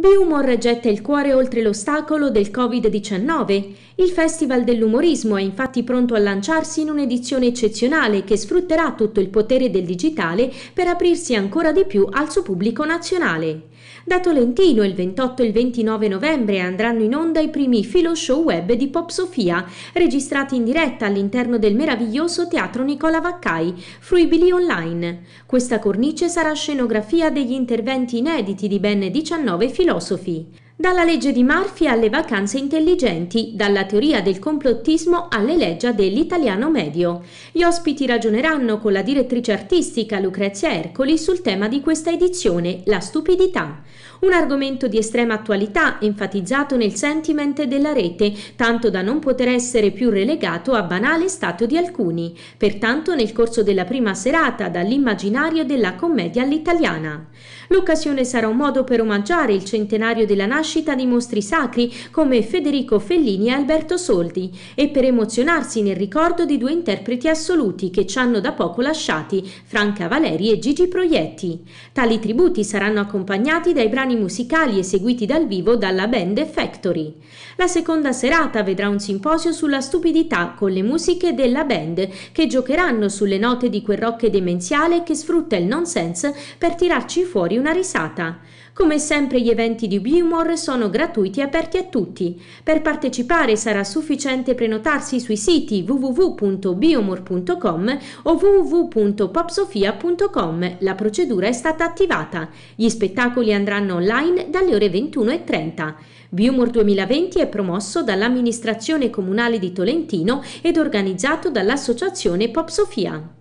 Beumor getta il cuore oltre l'ostacolo del Covid-19. Il Festival dell'umorismo è infatti pronto a lanciarsi in un'edizione eccezionale che sfrutterà tutto il potere del digitale per aprirsi ancora di più al suo pubblico nazionale. Da Tolentino il 28 e il 29 novembre andranno in onda i primi filo show web di Pop Sofia, registrati in diretta all'interno del meraviglioso Teatro Nicola Vaccai, fruibili online. Questa cornice sarà scenografia degli interventi inediti di ben 19 filo so sufi Dalla legge di Murphy alle vacanze intelligenti, dalla teoria del complottismo alle leggi dell'italiano medio. Gli ospiti ragioneranno con la direttrice artistica Lucrezia Ercoli sul tema di questa edizione, la stupidità. Un argomento di estrema attualità, enfatizzato nel sentiment della rete, tanto da non poter essere più relegato a banale stato di alcuni. Pertanto nel corso della prima serata dall'immaginario della commedia all'italiana. L'occasione sarà un modo per omaggiare il centenario della nascita nascita di mostri sacri come Federico Fellini e Alberto Soldi e per emozionarsi nel ricordo di due interpreti assoluti che ci hanno da poco lasciati, Franca Valeri e Gigi Proietti. Tali tributi saranno accompagnati dai brani musicali eseguiti dal vivo dalla band Factory. La seconda serata vedrà un simposio sulla stupidità con le musiche della band che giocheranno sulle note di quel rock demenziale che sfrutta il nonsense per tirarci fuori una risata. Come sempre gli eventi di Bumor sono gratuiti e aperti a tutti. Per partecipare sarà sufficiente prenotarsi sui siti www.biomor.com o www.popsofia.com. La procedura è stata attivata. Gli spettacoli andranno online dalle ore 21.30. Biomor 2020 è promosso dall'amministrazione comunale di Tolentino ed organizzato dall'associazione Popsofia.